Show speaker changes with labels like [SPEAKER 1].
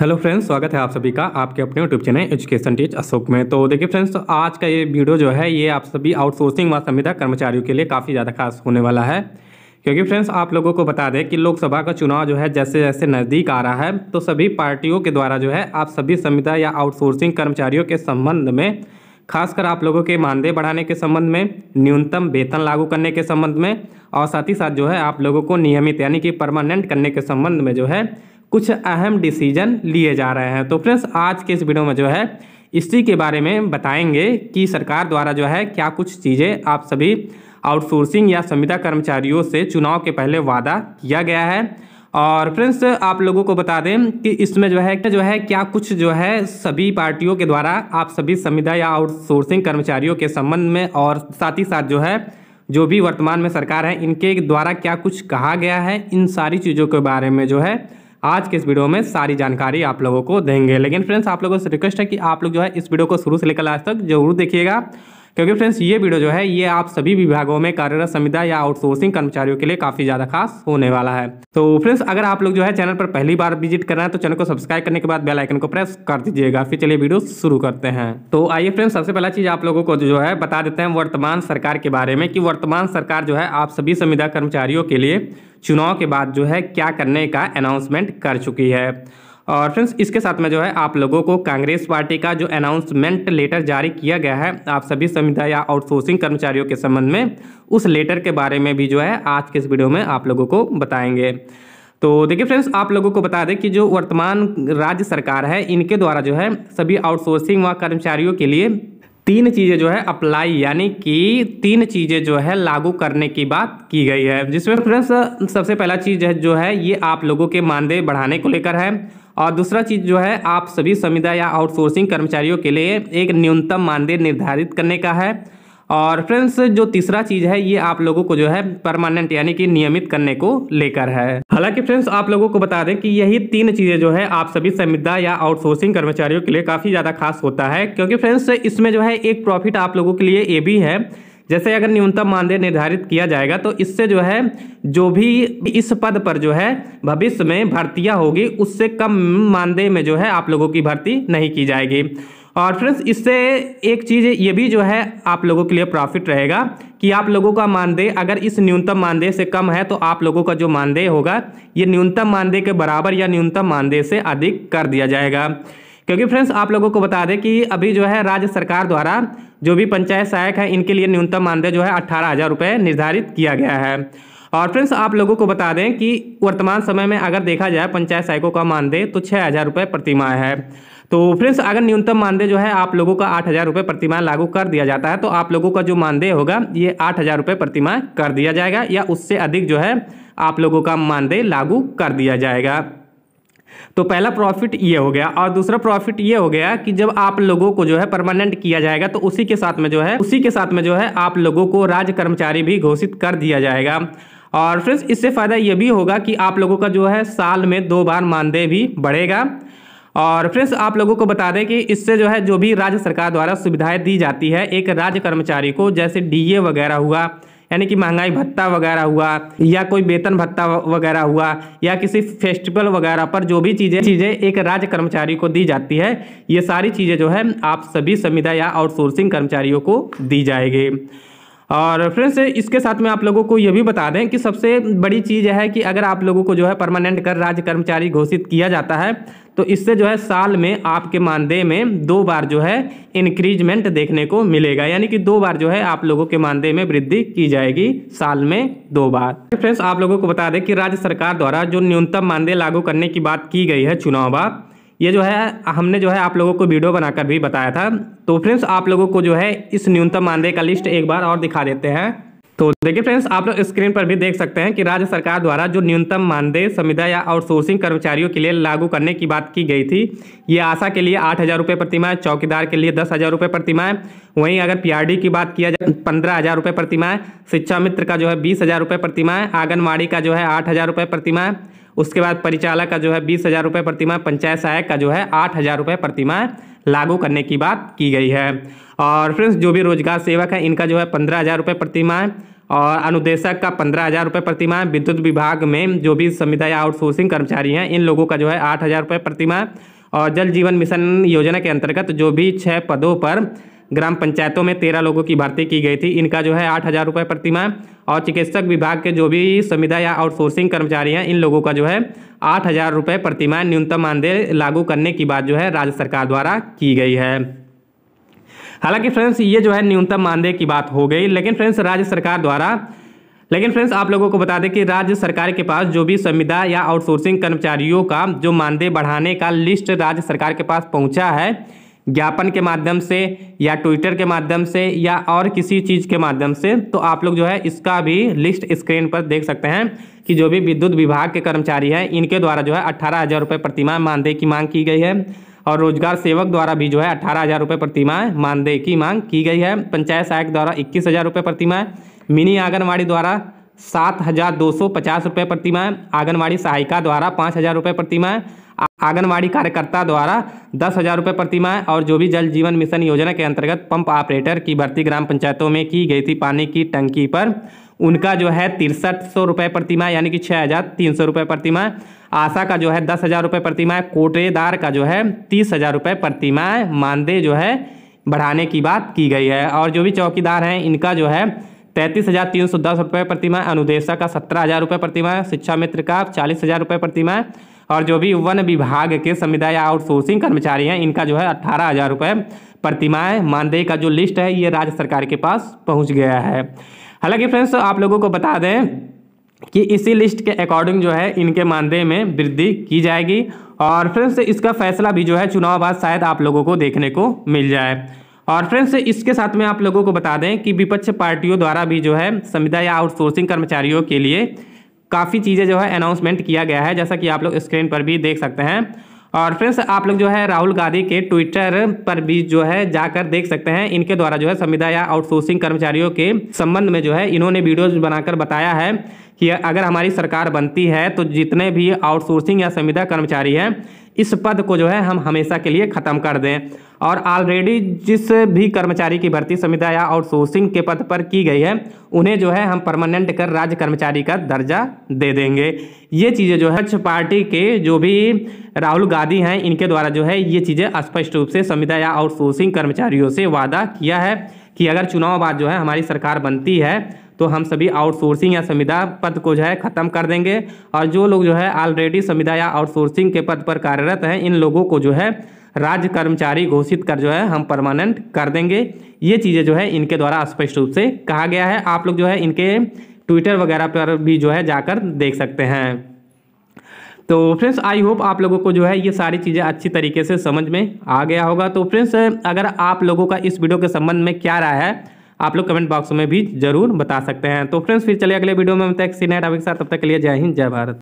[SPEAKER 1] hello friends स्वागत है आप सभी का आपके अपने YouTube channel education teach Ashok में तो देखिए फ्रेंड्स तो आज का ये वीडियो जो है ये आप सभी आउटसोर्सिंग व संविधा कर्मचारियों के लिए काफ़ी ज़्यादा खास होने वाला है क्योंकि फ्रेंड्स आप लोगों को बता दें कि लोकसभा का चुनाव जो है जैसे जैसे नज़दीक आ रहा है तो सभी पार्टियों के द्वारा जो है आप सभी संविधा या आउटसोर्सिंग कर्मचारियों के संबंध में खासकर आप लोगों के मानदेय बढ़ाने के संबंध में न्यूनतम वेतन लागू करने के संबंध में और साथ ही साथ जो है आप लोगों को नियमित यानी कि परमानेंट करने के संबंध में जो है कुछ अहम डिसीजन लिए जा रहे हैं तो फ्रेंड्स आज के इस वीडियो में जो है इसी के बारे में बताएंगे कि सरकार द्वारा जो है क्या कुछ चीज़ें आप सभी आउटसोर्सिंग या संविदा कर्मचारियों से चुनाव के पहले वादा किया गया है और फ्रेंड्स आप लोगों को बता दें कि इसमें जो है जो है क्या कुछ जो है सभी पार्टियों के द्वारा आप सभी संविदा या आउटसोर्सिंग कर्मचारियों के संबंध में और साथ ही साथ जो है जो भी वर्तमान में सरकार है इनके द्वारा क्या कुछ कहा गया है इन सारी चीज़ों के बारे में जो है आज के इस वीडियो में सारी जानकारी आप लोगों को देंगे लेकिन फ्रेंड्स आप लोगों से रिक्वेस्ट है कि आप लोग जो है इस वीडियो को शुरू से लेकर आज तक जरूर देखिएगा क्योंकि फ्रेंड्स ये वीडियो जो है ये आप सभी विभागों में कार्यरत संविदा या आउटसोर्सिंग कर्मचारियों के लिए काफी ज्यादा खास होने वाला है तो फ्रेंड्स अगर आप लोग जो है चैनल पर पहली बार विजिट कर रहे हैं तो चैनल को सब्सक्राइब करने के बाद बेलाइकन को प्रेस कर दीजिएगा फिर चलिए वीडियो शुरू करते हैं तो आइए फ्रेंड्स सबसे पहला चीज आप लोगों को जो है बता देते हैं वर्तमान सरकार के बारे में कि वर्तमान सरकार जो है आप सभी संविदा कर्मचारियों के लिए चुनाव के बाद जो है क्या करने का अनाउंसमेंट कर चुकी है और फ्रेंड्स इसके साथ में जो है आप लोगों को कांग्रेस पार्टी का जो अनाउंसमेंट लेटर जारी किया गया है आप सभी संविदा या आउटसोर्सिंग कर्मचारियों के संबंध में उस लेटर के बारे में भी जो है आज के इस वीडियो में आप लोगों को बताएंगे तो देखिए फ्रेंड्स आप लोगों को बता दें कि जो वर्तमान राज्य सरकार है इनके द्वारा जो है सभी आउटसोर्सिंग व कर्मचारियों के लिए तीन चीज़ें जो है अप्लाई यानी कि तीन चीज़ें जो है लागू करने की बात की गई है जिसमें फ्रेंड्स सबसे पहला चीज़ है जो है ये आप लोगों के मानदेय बढ़ाने को लेकर है और दूसरा चीज़ जो है आप सभी संविदा या आउटसोर्सिंग कर्मचारियों के लिए एक न्यूनतम मानदेय निर्धारित करने का है और फ्रेंड्स जो तीसरा चीज है ये आप लोगों को जो है परमानेंट यानी कि नियमित करने को लेकर है हालांकि फ्रेंड्स आप लोगों को बता दें कि यही तीन चीजें जो है आप सभी संविदा या आउटसोर्सिंग कर्मचारियों के लिए काफी ज्यादा खास होता है क्योंकि फ्रेंड्स इसमें जो है एक प्रॉफिट आप लोगों के लिए ये भी है जैसे अगर न्यूनतम मानदेय निर्धारित किया जाएगा तो इससे जो है जो भी इस पद पर जो है भविष्य में भर्तियां होगी उससे कम मानदेय में जो है आप लोगों की भर्ती नहीं की जाएगी और फ्रेंड्स इससे एक चीज़ ये भी जो है आप लोगों के लिए प्रॉफिट रहेगा कि आप लोगों का मानदेय अगर इस न्यूनतम मानदेय से कम है तो आप लोगों का जो मानदेय होगा ये न्यूनतम मानदेय के बराबर या न्यूनतम मानदेय से अधिक कर दिया जाएगा क्योंकि फ्रेंड्स आप लोगों को बता दें कि अभी जो है राज्य सरकार द्वारा जो भी पंचायत सहायक है इनके लिए न्यूनतम मानदेय जो है अट्ठारह हज़ार रुपये निर्धारित किया गया है और फ्रेंड्स आप लोगों को बता दें कि वर्तमान समय में अगर देखा जाए पंचायत सहायकों का मानदेय तो छः हज़ार रुपये प्रतिमाह है तो फ्रेंड्स अगर न्यूनतम मानदेय जो है आप लोगों का आठ हज़ार रुपये प्रतिमाह लागू कर दिया जाता है तो आप लोगों का जो मानदेय होगा ये आठ हज़ार रुपये प्रतिमाह कर दिया जाएगा या उससे अधिक जो है आप लोगों का मानदेय लागू कर दिया जाएगा तो पहला प्रॉफिट ये हो गया और दूसरा प्रॉफिट ये हो गया कि जब आप लोगों को जो है परमानेंट किया जाएगा तो उसी के साथ में जो है उसी के साथ में जो है आप लोगों को राज्य कर्मचारी भी घोषित कर दिया जाएगा और फ्रेंड्स इससे फ़ायदा ये भी होगा कि आप लोगों का जो है साल में दो बार मानदेय भी बढ़ेगा और फ्रेंड्स आप लोगों को बता दें कि इससे जो है जो भी राज्य सरकार द्वारा सुविधाएं दी जाती है एक राज्य कर्मचारी को जैसे डीए वगैरह हुआ यानी कि महंगाई भत्ता वगैरह हुआ या कोई वेतन भत्ता वगैरह हुआ या किसी फेस्टिवल वगैरह पर जो भी चीज़ें चीज़ें एक राज्य कर्मचारी को दी जाती है ये सारी चीज़ें जो है आप सभी संविदा या आउटसोर्सिंग कर्मचारियों को दी जाएगी और फ्रेंड्स इसके साथ में आप लोगों को यह भी बता दें कि सबसे बड़ी चीज़ है कि अगर आप लोगों को जो है परमानेंट कर राज्य कर्मचारी घोषित किया जाता है तो इससे जो है साल में आपके मानदेय में दो बार जो है इंक्रीजमेंट देखने को मिलेगा यानी कि दो बार जो है आप लोगों के मानदेय में वृद्धि की जाएगी साल में दो बार फ्रेंड्स आप लोगों को बता दें कि राज्य सरकार द्वारा जो न्यूनतम मानदेय लागू करने की बात की गई है चुनाव ये जो है हमने जो है आप लोगों को वीडियो बनाकर भी बताया था तो फ्रेंड्स आप लोगों को जो है इस न्यूनतम मानदेय का लिस्ट एक बार और दिखा देते हैं तो देखिए फ्रेंड्स आप लोग स्क्रीन पर भी देख सकते हैं कि राज्य सरकार द्वारा जो न्यूनतम मानदेय संविदा या आउटसोर्सिंग कर्मचारियों के लिए लागू करने की बात की गई थी ये आशा के लिए आठ हज़ार रुपये प्रतिमा चौकीदार के लिए दस हज़ार रुपये प्रतिमा वहीं अगर पीआरडी की बात किया जाए पंद्रह हज़ार रुपये प्रतिमा शिक्षा मित्र का जो है बीस हज़ार रुपये प्रतिमा आंगनबाड़ी का जो है आठ हज़ार रुपये प्रतिमा उसके बाद परिचालक का जो है बीस हज़ार रुपये प्रतिमा पंचायत सहायक का जो है आठ हज़ार रुपये प्रतिमा लागू करने की बात की गई है और फ्रेंड्स जो भी रोजगार सेवक है इनका जो है पंद्रह हज़ार रुपये प्रतिमा और अनुदेशक का पंद्रह हज़ार रुपये प्रतिमा विद्युत विभाग में जो भी संविदा आउटसोर्सिंग कर्मचारी हैं इन लोगों का जो है आठ हज़ार रुपये प्रतिमा और जल जीवन मिशन योजना के अंतर्गत जो भी छः पदों पर ग्राम पंचायतों में तेरह लोगों की भर्ती की गई थी इनका जो है आठ हज़ार रुपये प्रतिमा और चिकित्सक विभाग के जो भी संविदा या आउटसोर्सिंग कर्मचारी हैं इन लोगों का जो है आठ हज़ार रुपये प्रतिमा न्यूनतम मानदेय लागू करने की बात जो है राज्य सरकार द्वारा की गई है हालांकि फ्रेंड्स ये जो है न्यूनतम मानदेय की बात हो गई लेकिन फ्रेंड्स राज्य सरकार द्वारा लेकिन फ्रेंड्स आप लोगों को बता दें कि राज्य सरकार के पास जो भी संविदा या आउटसोर्सिंग कर्मचारियों का जो मानदेय बढ़ाने का लिस्ट राज्य सरकार के पास पहुंचा है ज्ञापन के माध्यम से या ट्विटर के माध्यम से या और किसी चीज़ के माध्यम से तो आप लोग जो है इसका भी लिस्ट स्क्रीन पर देख सकते हैं कि जो भी विद्युत विभाग के कर्मचारी हैं इनके द्वारा जो है अट्ठारह हज़ार रुपये प्रतिमा मानदेय की मांग की गई है और रोजगार सेवक द्वारा भी जो है अट्ठारह हज़ार रुपये प्रतिमा मानदेय की मांग की गई है पंचायत सहायक द्वारा इक्कीस हज़ार रुपये प्रतिमा मिनी आंगनबाड़ी द्वारा सात हज़ार दो सौ पचास रुपये प्रतिमा आंगनबाड़ी सहायिका द्वारा पाँच हज़ार रुपये प्रतिमा आंगनवाड़ी कार्यकर्ता द्वारा दस हज़ार रुपये प्रतिमा और जो भी जल जीवन मिशन योजना के अंतर्गत पंप ऑपरेटर की भर्ती ग्राम पंचायतों में की गई थी पानी की टंकी पर उनका जो है तिरसठ सौ रुपये प्रतिमा यानी कि छः हज़ार तीन सौ रुपये प्रतिमा आशा का जो है दस हज़ार रुपये प्रतिमा कोटरेदार का जो है तीस हज़ार रुपये प्रतिमा मानदेय जो है बढ़ाने की बात की गई है और जो भी चौकीदार हैं इनका जो है तैंतीस हज़ार तीन सौ दस रुपये प्रतिमा अनुदेशक का सत्रह हज़ार रुपये प्रतिमा शिक्षा मित्र का चालीस हज़ार रुपये प्रतिमा और जो भी वन विभाग के संविदा या आउटसोर्सिंग कर्मचारी हैं इनका जो है अट्ठारह हज़ार रुपये प्रतिमाएँ मानदेय का जो लिस्ट है ये राज्य सरकार के पास पहुँच गया है हालांकि फ्रेंड्स आप लोगों को बता दें कि इसी लिस्ट के अकॉर्डिंग जो है इनके मानदेय में वृद्धि की जाएगी और फ्रेंड्स इसका फैसला भी जो है चुनाव बाद शायद आप लोगों को देखने को मिल जाए और फ्रेंड्स इसके साथ में आप लोगों को बता दें कि विपक्ष पार्टियों द्वारा भी जो है संविदा या आउटसोर्सिंग कर्मचारियों के लिए काफ़ी चीज़ें जो है अनाउंसमेंट किया गया है जैसा कि आप लोग स्क्रीन पर भी देख सकते हैं और फ्रेंड्स आप लोग जो है राहुल गांधी के ट्विटर पर भी जो है जाकर देख सकते हैं इनके द्वारा जो है संविदा या आउटसोर्सिंग कर्मचारियों के संबंध में जो है इन्होंने वीडियोज बनाकर बताया है कि अगर हमारी सरकार बनती है तो जितने भी आउटसोर्सिंग या संविदा कर्मचारी हैं इस पद को जो है हम हमेशा के लिए ख़त्म कर दें और ऑलरेडी जिस भी कर्मचारी की भर्ती संविदा या आउटसोर्सिंग के पद पर की गई है उन्हें जो है हम परमानेंट कर राज्य कर्मचारी का दर्जा दे देंगे ये चीज़ें जो है पार्टी के जो भी राहुल गांधी हैं इनके द्वारा जो है ये चीज़ें स्पष्ट रूप से संविदा या आउटसोर्सिंग कर्मचारियों से वादा किया है कि अगर चुनाव बाद जो है हमारी सरकार बनती है तो हम सभी आउटसोर्सिंग या संविदा पद को जो है ख़त्म कर देंगे और जो लोग जो है ऑलरेडी संविदा या आउटसोर्सिंग के पद पर कार्यरत हैं इन लोगों को जो है राज्य कर्मचारी घोषित कर जो है हम परमानेंट कर देंगे ये चीज़ें जो है इनके द्वारा स्पष्ट रूप से कहा गया है आप लोग जो है इनके ट्विटर वगैरह पर भी जो है जाकर देख सकते हैं तो फ्रेंड्स आई होप आप लोगों को जो है ये सारी चीज़ें अच्छी तरीके से समझ में आ गया होगा तो फ्रेंड्स अगर आप लोगों का इस वीडियो के संबंध में क्या राय है आप लोग कमेंट बॉक्स में भी जरूर बता सकते हैं तो फ्रेंड्स फिर चलिए अगले वीडियो में तक सीनेट अभी साथ तब तक के लिए जय हिंद जय भारत